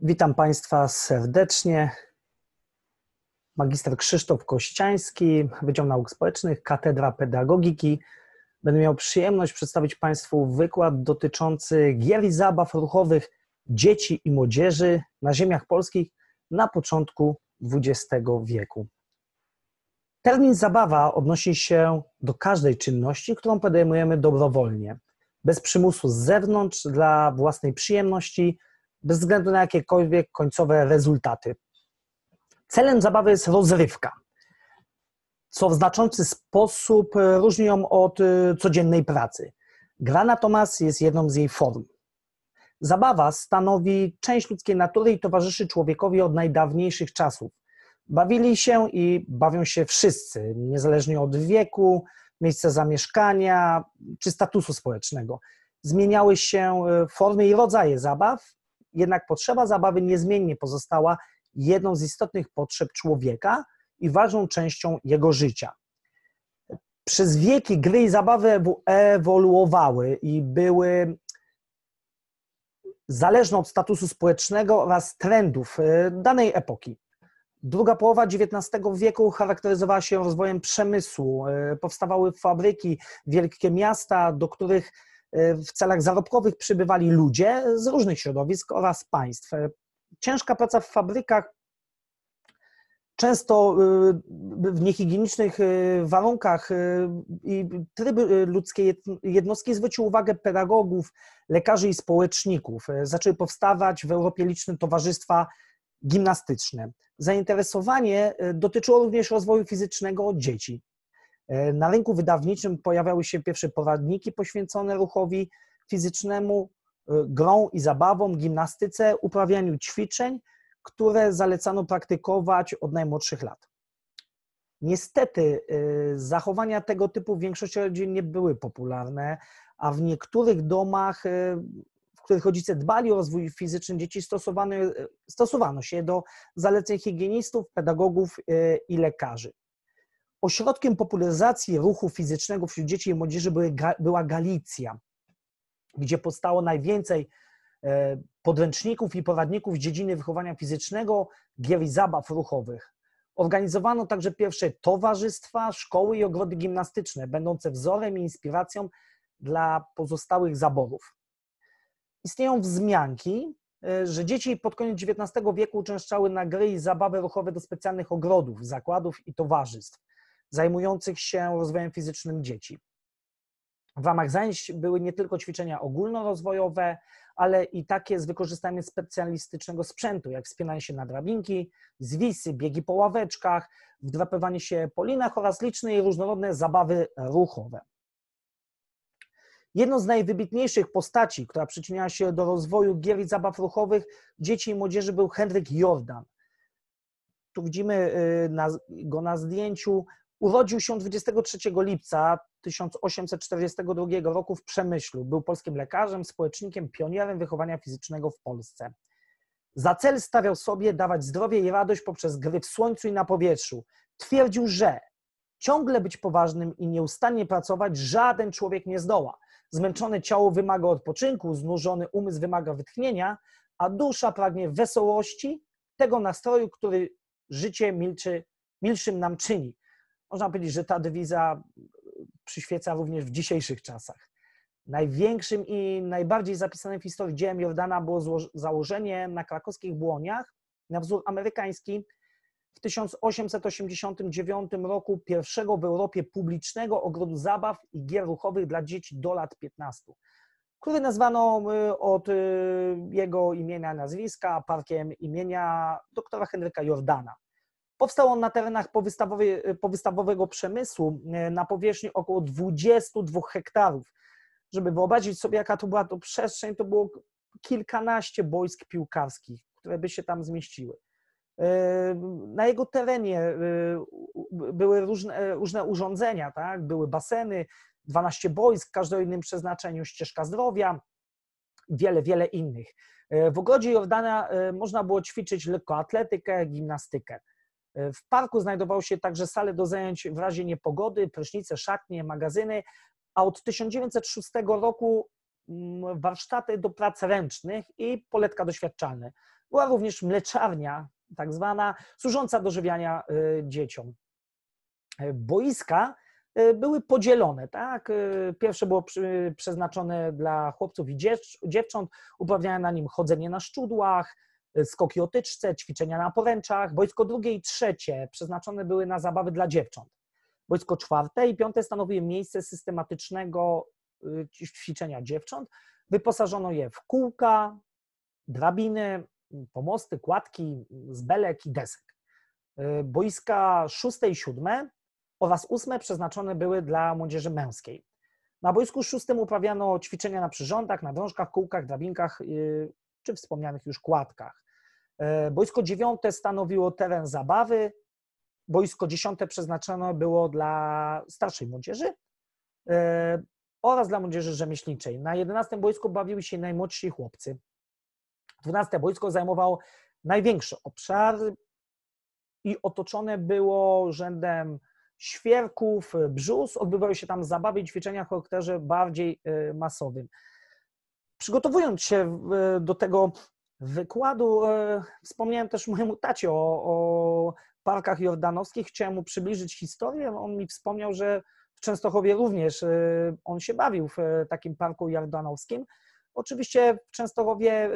Witam Państwa serdecznie. Magister Krzysztof Kościański, Wydział Nauk Społecznych, Katedra Pedagogiki. Będę miał przyjemność przedstawić Państwu wykład dotyczący gier i zabaw ruchowych dzieci i młodzieży na ziemiach polskich na początku XX wieku. Termin zabawa odnosi się do każdej czynności, którą podejmujemy dobrowolnie, bez przymusu z zewnątrz, dla własnej przyjemności – bez względu na jakiekolwiek końcowe rezultaty. Celem zabawy jest rozrywka, co w znaczący sposób e, różni ją od e, codziennej pracy. Gra Tomas jest jedną z jej form. Zabawa stanowi część ludzkiej natury i towarzyszy człowiekowi od najdawniejszych czasów. Bawili się i bawią się wszyscy, niezależnie od wieku, miejsca zamieszkania czy statusu społecznego. Zmieniały się e, formy i rodzaje zabaw, jednak potrzeba zabawy niezmiennie pozostała jedną z istotnych potrzeb człowieka i ważną częścią jego życia. Przez wieki gry i zabawy ewoluowały i były zależne od statusu społecznego oraz trendów y, danej epoki. Druga połowa XIX wieku charakteryzowała się rozwojem przemysłu. Y, powstawały fabryki, wielkie miasta, do których w celach zarobkowych przybywali ludzie z różnych środowisk oraz państw. Ciężka praca w fabrykach, często y, w niehigienicznych y, warunkach y, i tryby ludzkie jednostki zwrócił uwagę pedagogów, lekarzy i społeczników. Zaczęły powstawać w Europie liczne towarzystwa gimnastyczne. Zainteresowanie dotyczyło również rozwoju fizycznego dzieci. E, na rynku wydawniczym pojawiały się pierwsze poradniki poświęcone ruchowi fizycznemu, e, grą i zabawą, gimnastyce, uprawianiu ćwiczeń, które zalecano praktykować od najmłodszych lat. Niestety e, zachowania tego typu w większości rodzin nie były popularne, a w niektórych domach, w których rodzice dbali o rozwój fizyczny dzieci, stosowano, stosowano się do zaleceń higienistów, pedagogów i lekarzy ośrodkiem popularyzacji ruchu fizycznego wśród dzieci i młodzieży była Galicja, gdzie powstało najwięcej e, podręczników i poradników z dziedziny wychowania fizycznego, gier i zabaw ruchowych. Organizowano także pierwsze towarzystwa, szkoły i ogrody gimnastyczne, będące wzorem i inspiracją dla pozostałych zaborów. Istnieją wzmianki, e, że dzieci pod koniec XIX wieku uczęszczały na gry i zabawy ruchowe do specjalnych ogrodów, zakładów i towarzystw zajmujących się rozwojem fizycznym dzieci. W ramach zajęć były nie tylko ćwiczenia ogólnorozwojowe, ale i takie z wykorzystaniem specjalistycznego sprzętu, jak wspinanie się na drabinki, zwisy, biegi po ławeczkach, wdrapywanie się po linach oraz liczne i różnorodne zabawy ruchowe. Jedną z najwybitniejszych postaci, która przyczyniała się do rozwoju gier i zabaw ruchowych dzieci i młodzieży był Henryk Jordan. Tu widzimy y, go na zdjęciu. Urodził się 23 lipca 1842 roku w Przemyślu. Był polskim lekarzem, społecznikiem, pionierem wychowania fizycznego w Polsce. Za cel stawiał sobie dawać zdrowie i radość poprzez gry w słońcu i na powietrzu. Twierdził, że ciągle być poważnym i nieustannie pracować żaden człowiek nie zdoła. Zmęczone ciało wymaga odpoczynku, znużony umysł wymaga wytchnienia, a dusza pragnie wesołości, tego nastroju, który życie milczy, milszym nam czyni. Można powiedzieć, że ta dewiza e, przyświeca również w dzisiejszych czasach. Największym i najbardziej zapisanym w historii dziełem Jordana było założenie na krakowskich błoniach na wzór amerykański w 1889 roku pierwszego w Europie publicznego ogrodu zabaw i gier ruchowych dla dzieci do lat 15, który nazwano e, od e, jego imienia nazwiska parkiem imienia doktora Henryka Jordana. Powstał on na terenach e, powystawowego przemysłu e, na powierzchni około 22 hektarów. Żeby wyobrazić sobie, jaka to była to przestrzeń, to było kilkanaście boisk piłkarskich, które by się tam zmieściły. E, na jego terenie były różne, różne urządzenia, tak? były baseny, 12 boisk, każde o innym przeznaczeniu, ścieżka zdrowia, wiele, wiele innych. W ogrodzie Jordana można było ćwiczyć lekkoatletykę, gimnastykę. W parku znajdowały się także sale do zajęć w razie niepogody, prysznice, szatnie, magazyny, a od 1906 roku mm, warsztaty do prac ręcznych i poletka doświadczalne. Była również mleczarnia, tak zwana, służąca do żywiania y, dzieciom. E, boiska y, były podzielone, tak? Y, pierwsze było przeznaczone dla chłopców i dziewcząt, uprawniane na nim chodzenie na szczudłach, skoki o ćwiczenia na poręczach. Boisko drugie i trzecie przeznaczone były na zabawy dla dziewcząt. Boisko czwarte i piąte stanowiły miejsce systematycznego y, ćwiczenia dziewcząt. Wyposażono je w kółka, drabiny, pomosty, kładki z belek i desek. Y, boiska szóste i siódme oraz ósme przeznaczone były dla młodzieży męskiej. Na boisku szóstym uprawiano ćwiczenia na przyrządach, na drążkach, kółkach, drabinkach y, czy wspomnianych już kładkach. E, boisko dziewiąte stanowiło teren zabawy, boisko dziesiąte przeznaczone było dla starszej młodzieży e, oraz dla młodzieży rzemieślniczej. Na jedenastym boisku bawiły się najmłodsi chłopcy. Dwunaste boisko zajmowało największy obszar i otoczone było rzędem świerków, brzus. Odbywały się tam zabawy i ćwiczenia o charakterze bardziej e, masowym. Przygotowując się do tego wykładu e, wspomniałem też mojemu tacie o, o parkach jordanowskich, chciałem mu przybliżyć historię. On mi wspomniał, że w Częstochowie również e, on się bawił w e, takim parku jordanowskim. Oczywiście w Częstochowie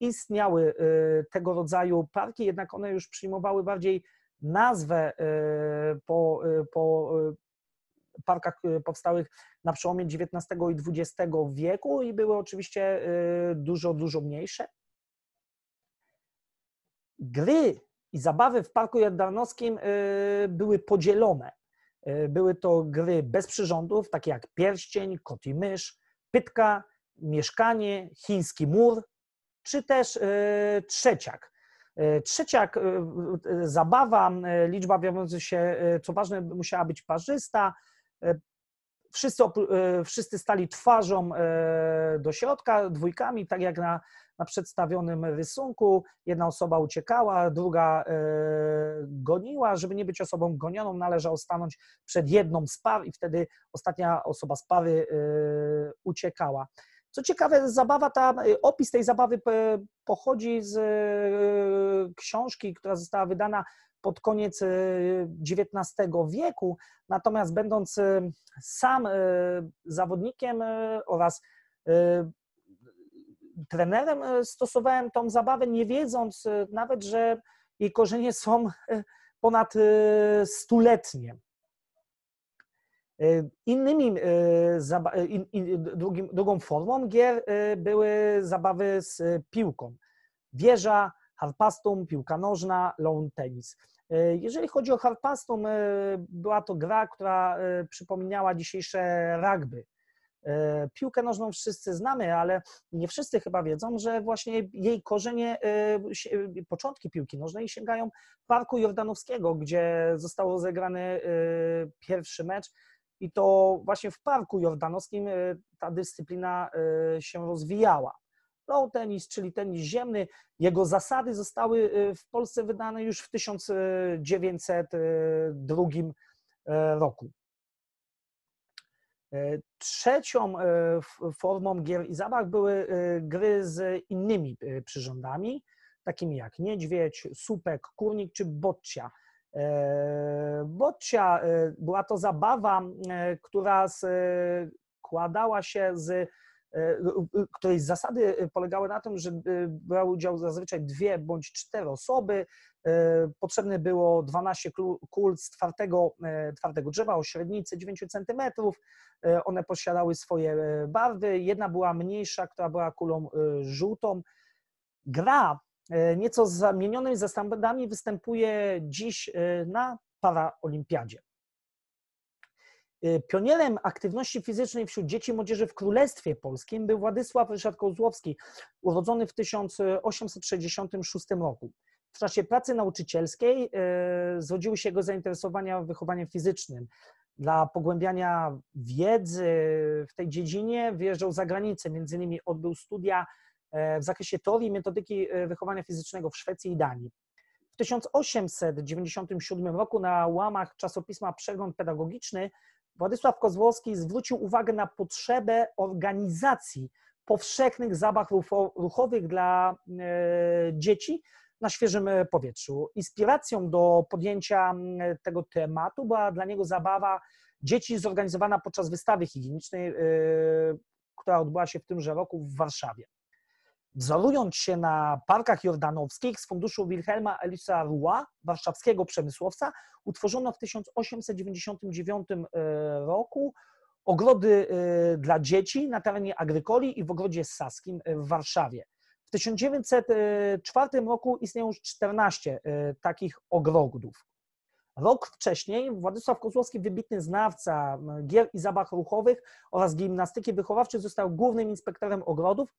istniały tego rodzaju parki, jednak one już przyjmowały bardziej nazwę po, po parkach powstałych na przełomie XIX i XX wieku i były oczywiście dużo, dużo mniejsze gry i zabawy w Parku Jordanowskim y, były podzielone. Y, były to gry bez przyrządów, takie jak pierścień, kot i mysz, pytka, mieszkanie, chiński mur, czy też y, trzeciak. Trzeciak, zabawa, liczba wiążąca się, co ważne, musiała być parzysta. Wszyscy, wszyscy stali twarzą do środka, dwójkami, tak jak na na przedstawionym rysunku. Jedna osoba uciekała, druga e, goniła. Żeby nie być osobą gonioną, należało stanąć przed jedną z par i wtedy ostatnia osoba z pary e, uciekała. Co ciekawe, zabawa ta, e, opis tej zabawy pochodzi z książki, która została wydana pod koniec XIX wieku, natomiast będąc sam zawodnikiem oraz trenerem e, stosowałem tą zabawę, nie wiedząc e, nawet, że jej korzenie są e, ponad stuletnie. Innymi, drugim, drugą formą gier były zabawy z piłką. Wieża, harpastum, piłka nożna, lawn tenis. Jeżeli chodzi o harpastum, była to gra, która przypominała dzisiejsze rugby. E, piłkę nożną wszyscy znamy, ale nie wszyscy chyba wiedzą, że właśnie jej korzenie, e, początki piłki nożnej sięgają Parku Jordanowskiego, gdzie został rozegrany e, pierwszy mecz i to właśnie w Parku Jordanowskim ta dyscyplina się rozwijała. Low tenis, czyli tenis ziemny, jego zasady zostały w Polsce wydane już w 1902 roku. E, trzecią e, formą gier i zabaw były e, gry z innymi przyrządami, takimi jak niedźwiedź, słupek, kurnik czy boccia. Boccia była to zabawa, która składała się z E, e, której zasady polegały na tym, że e, brały udział zazwyczaj dwie bądź cztery osoby. Potrzebne było 12 kul z twardego, twardego drzewa o średnicy 9 cm. One posiadały swoje barwy. Jedna była mniejsza, która była kulą żółtą. Gra nieco zamienionej ze standardami występuje dziś na paraolimpiadzie. Y, pionierem aktywności fizycznej wśród dzieci i młodzieży w Królestwie Polskim był Władysław Ryszard Kozłowski, urodzony w 1866 roku. W czasie pracy nauczycielskiej y, zrodziły się jego zainteresowania wychowaniem fizycznym. Dla pogłębiania wiedzy w tej dziedzinie wyjeżdżał za granicę, między innymi odbył studia e, w zakresie teorii i metodyki e, wychowania fizycznego w Szwecji i Danii. W 1897 roku na łamach czasopisma Przegląd Pedagogiczny Władysław Kozłowski zwrócił uwagę na potrzebę organizacji powszechnych zabaw ruchowych dla e, dzieci na świeżym e, powietrzu. Inspiracją do podjęcia tego tematu była dla niego zabawa dzieci zorganizowana podczas wystawy higienicznej, e, która odbyła się w tymże roku w Warszawie. Wzorując się na parkach jordanowskich z funduszu Wilhelma Elisa Rua, warszawskiego przemysłowca, utworzono w 1899 e, roku ogrody e, dla dzieci na terenie Agrykoli i w ogrodzie Saskim e, w Warszawie. W 1904 roku istnieją już 14 takich ogrodów. Rok wcześniej Władysław Kozłowski, wybitny znawca gier i zabaw ruchowych oraz gimnastyki wychowawczej, został głównym inspektorem ogrodów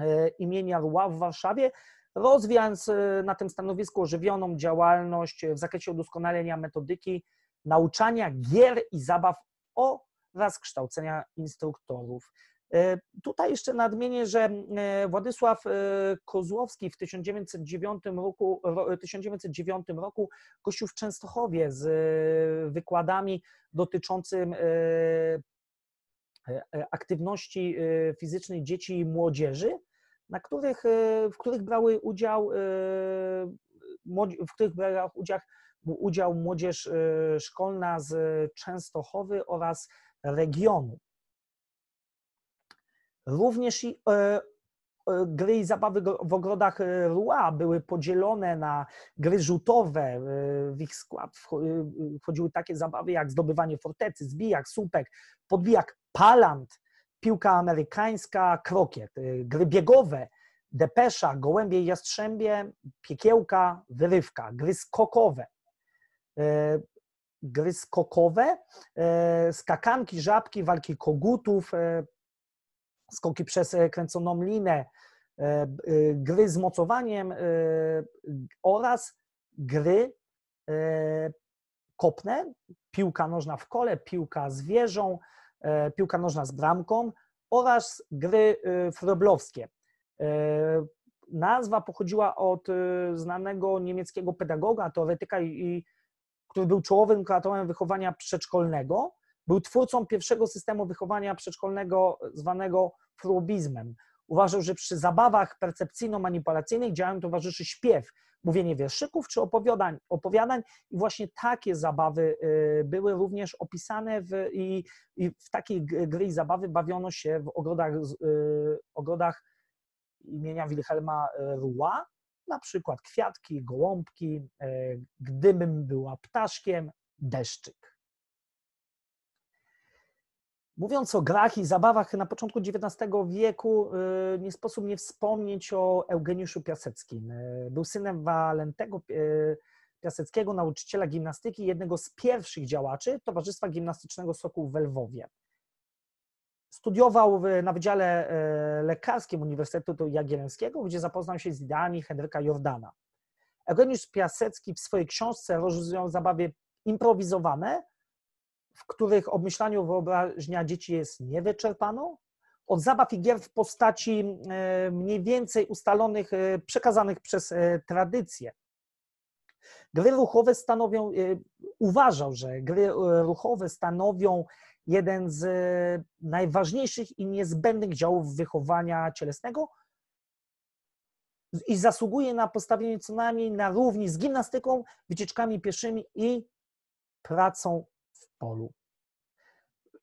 E, imienia Rła w Warszawie, rozwijając e, na tym stanowisku ożywioną działalność w zakresie udoskonalenia metodyki nauczania gier i zabaw oraz kształcenia instruktorów. E, tutaj jeszcze nadmienię, że Władysław Kozłowski w 1909 roku, 1909 roku gościł w Częstochowie z wykładami dotyczącym aktywności fizycznej dzieci i młodzieży na których, y, w których brały udział, y, w których brała udział, udział młodzież y, szkolna z Częstochowy oraz regionu. Również i e, e, gry i zabawy w ogrodach Rua były podzielone na gry rzutowe. W ich skład wchodziły takie zabawy jak zdobywanie fortecy, zbijak, słupek, podbijak, palant, piłka amerykańska, krokiet, gry biegowe, depesza, gołębie i jastrzębie, piekiełka, wyrywka, gry skokowe. E, gry skokowe, e, skakanki, żabki, walki kogutów, e, skoki przez kręconą linę, gry z mocowaniem oraz gry kopne, piłka nożna w kole, piłka z wieżą, E, piłka nożna z bramką oraz gry froblowskie. E, e, nazwa pochodziła od znanego niemieckiego pedagoga, teoretyka, i, który był czołowym kreatorem wychowania przedszkolnego. Był twórcą pierwszego systemu wychowania przedszkolnego zwanego frobizmem. Uważał, że przy zabawach percepcyjno-manipulacyjnych działaniom towarzyszy śpiew, mówienie wierszyków czy opowiadań, opowiadań i właśnie takie zabawy y, były również opisane w, i, i w takiej gry i zabawy bawiono się w ogrodach, y, ogrodach imienia Wilhelma y, Rua, na przykład kwiatki, gołąbki, gdybym była ptaszkiem, deszczyk. Mówiąc o grach i zabawach, na początku XIX wieku y, nie sposób nie wspomnieć o Eugeniuszu Piaseckim. Y, był synem Walentego y, Piaseckiego, nauczyciela gimnastyki, jednego z pierwszych działaczy Towarzystwa Gimnastycznego Soku w Lwowie. Studiował na Wydziale Lekarskim Uniwersytetu Jagiellońskiego, gdzie zapoznał się z ideami Henryka Jordana. Eugeniusz Piasecki w swojej książce rozwiązywał zabawy improwizowane, w których obmyślaniu wyobraźnia dzieci jest niewyczerpaną, od zabaw i gier w postaci e, mniej więcej ustalonych, e, przekazanych przez e, tradycję. Gry ruchowe stanowią, uważał, że gry ruchowe stanowią jeden z najważniejszych i niezbędnych działów wychowania cielesnego i zasługuje na postawienie co najmniej na równi z gimnastyką, wycieczkami pieszymi i pracą polu.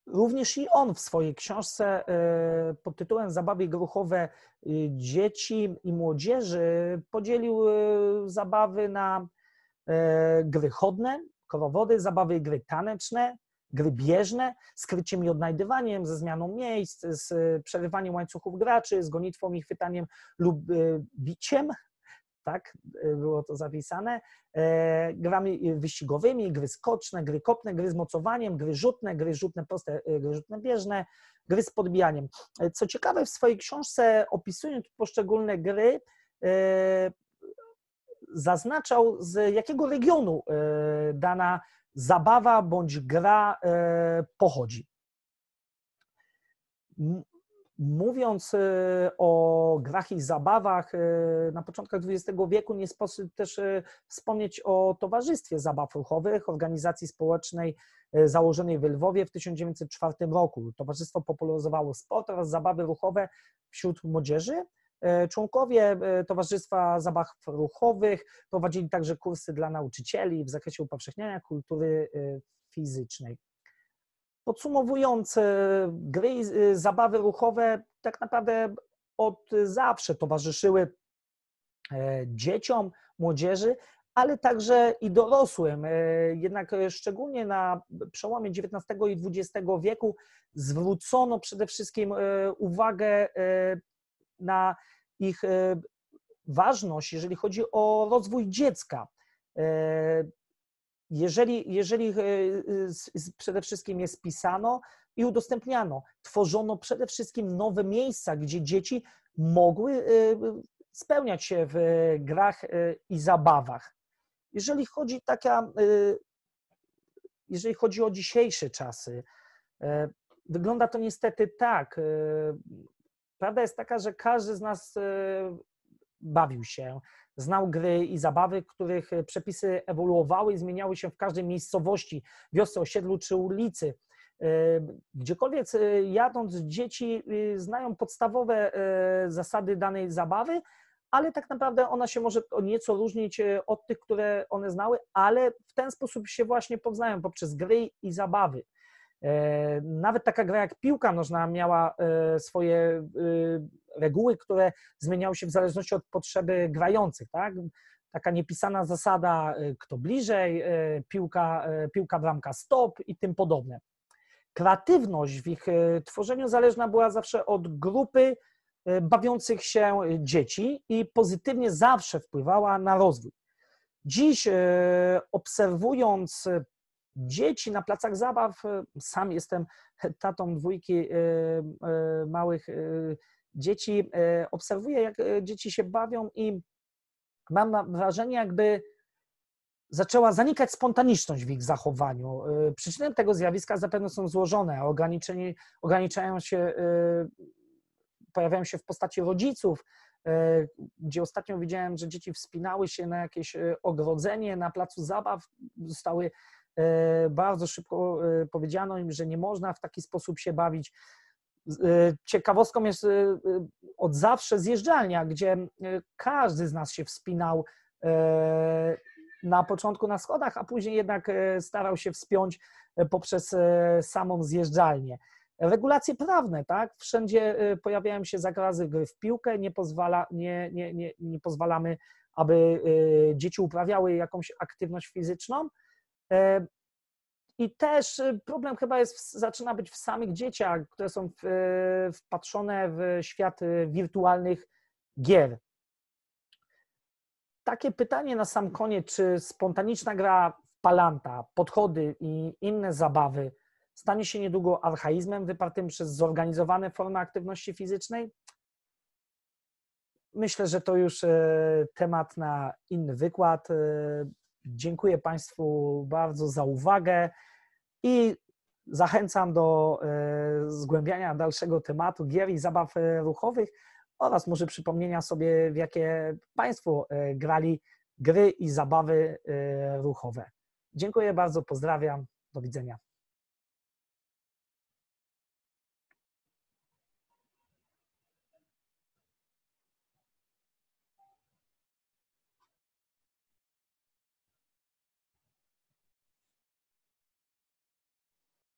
Również i on w swojej książce e, pod tytułem Zabawy gruchowe e, dzieci i młodzieży podzielił e, zabawy na gry chodne, korowody, zabawy gry taneczne, gry bieżne, z kryciem i odnajdywaniem, ze zmianą miejsc, z przerywaniem łańcuchów graczy, z gonitwą i chwytaniem lub biciem tak y, było to zapisane, e, grami wyścigowymi, gry skoczne, gry kopne, gry z mocowaniem, gry rzutne, gry rzutne proste, y, gry rzutne bieżne, gry z podbijaniem. E, co ciekawe, w swojej książce opisując poszczególne gry, e, zaznaczał z jakiego regionu dana zabawa bądź gra pochodzi Mówiąc y, o grach i zabawach y, na początkach XX wieku, nie sposób też y, wspomnieć o Towarzystwie Zabaw Ruchowych, organizacji społecznej założonej w Lwowie w 1904 roku. Towarzystwo popularyzowało sport oraz zabawy ruchowe wśród młodzieży. Członkowie Towarzystwa Zabaw Ruchowych prowadzili także kursy dla nauczycieli w zakresie upowszechniania kultury fizycznej. Podsumowując, gry i y, zabawy ruchowe tak naprawdę od zawsze towarzyszyły e, dzieciom, młodzieży, ale także i dorosłym. E, jednak szczególnie na przełomie XIX i XX wieku zwrócono przede wszystkim e, uwagę na ich ważność, jeżeli chodzi o rozwój dziecka. Jeżeli, jeżeli e, e, przede wszystkim je spisano i udostępniano, tworzono przede wszystkim nowe miejsca, gdzie dzieci mogły e, spełniać się w grach i zabawach. Jeżeli chodzi taka, jeżeli chodzi o dzisiejsze czasy, wygląda to niestety tak. Prawda jest taka, że każdy z nas bawił się, znał gry i zabawy, których przepisy ewoluowały i zmieniały się w każdej miejscowości, wiosce, osiedlu czy ulicy. Y, gdziekolwiek y, jadąc, dzieci y, znają podstawowe zasady danej zabawy, ale tak naprawdę ona się może nieco różnić od tych, które one znały, ale w ten sposób się właśnie poznają poprzez gry i zabawy. Nawet taka gra jak piłka nożna miała swoje reguły, które zmieniały się w zależności od potrzeby grających, tak? Taka niepisana zasada, y, kto bliżej, y, piłka, y, piłka bramka stop i tym podobne. Kreatywność w ich tworzeniu zależna była zawsze od grupy bawiących się dzieci i pozytywnie zawsze wpływała na rozwój. Dziś obserwując dzieci na placach zabaw, sam jestem tatą dwójki małych dzieci, e, obserwuję, jak e, dzieci się bawią i mam wrażenie, jakby zaczęła zanikać spontaniczność w ich zachowaniu. E, Przyczyny tego zjawiska zapewne są złożone, a ograniczają się, pojawiają się w postaci rodziców, gdzie ostatnio widziałem, że dzieci wspinały się na jakieś ogrodzenie na placu zabaw, zostały bardzo szybko powiedziano im, że nie można w taki sposób się bawić. Y, ciekawostką jest y, y, od zawsze zjeżdżalnia, gdzie każdy z nas się wspinał na początku na schodach, a później jednak starał się wspiąć poprzez samą zjeżdżalnię. Regulacje prawne, tak? Wszędzie pojawiają się zakazy gry w piłkę, nie, pozwala, nie, nie, nie, nie pozwalamy, aby dzieci uprawiały jakąś aktywność fizyczną. E, i też y, problem chyba jest, zaczyna być w samych dzieciach, które są w, y, wpatrzone w świat y, wirtualnych gier. Takie pytanie na sam koniec, czy spontaniczna gra palanta, podchody i inne zabawy stanie się niedługo archaizmem wypartym przez zorganizowane formy aktywności fizycznej? Myślę, że to już temat na inny wykład. Dziękuję Państwu bardzo za uwagę i zachęcam do e, zgłębiania dalszego tematu gier i zabaw e, ruchowych oraz może przypomnienia sobie, w jakie Państwo e, grali gry i zabawy ruchowe. Dziękuję bardzo, pozdrawiam, do widzenia.